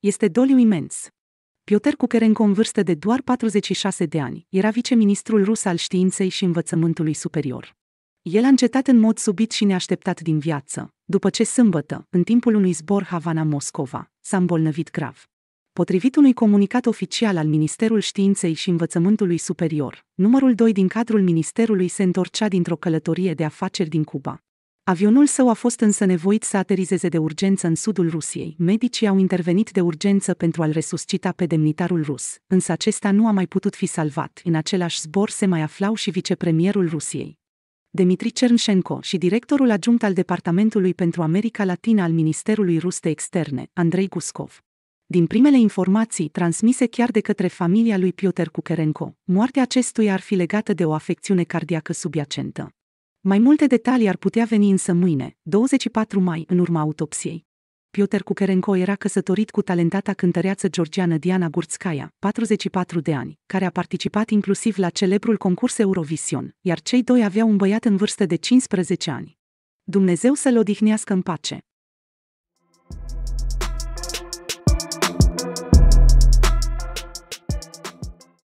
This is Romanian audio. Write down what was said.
Este doliu imens. Piotr Kukerenko, în vârstă de doar 46 de ani, era viceministrul rus al științei și învățământului superior. El a încetat în mod subit și neașteptat din viață, după ce sâmbătă, în timpul unui zbor Havana-Moscova, s-a îmbolnăvit grav. Potrivit unui comunicat oficial al Ministerul Științei și Învățământului Superior, numărul 2 din cadrul ministerului se întorcea dintr-o călătorie de afaceri din Cuba, Avionul său a fost însă nevoit să aterizeze de urgență în sudul Rusiei. Medicii au intervenit de urgență pentru a-l resuscita pe demnitarul rus, însă acesta nu a mai putut fi salvat. În același zbor se mai aflau și vicepremierul Rusiei. Dmitri Cernșenko și directorul adjunct al Departamentului pentru America Latina al Ministerului Rus de Externe, Andrei Guskov. Din primele informații transmise chiar de către familia lui Piotr Kukerenko, moartea acestuia ar fi legată de o afecțiune cardiacă subiacentă. Mai multe detalii ar putea veni însă mâine, 24 mai, în urma autopsiei. Piotr Cucherenco era căsătorit cu talentata cântăreață georgiană Diana Gurtskaya, 44 de ani, care a participat inclusiv la celebrul concurs Eurovision, iar cei doi aveau un băiat în vârstă de 15 ani. Dumnezeu să-l odihnească în pace!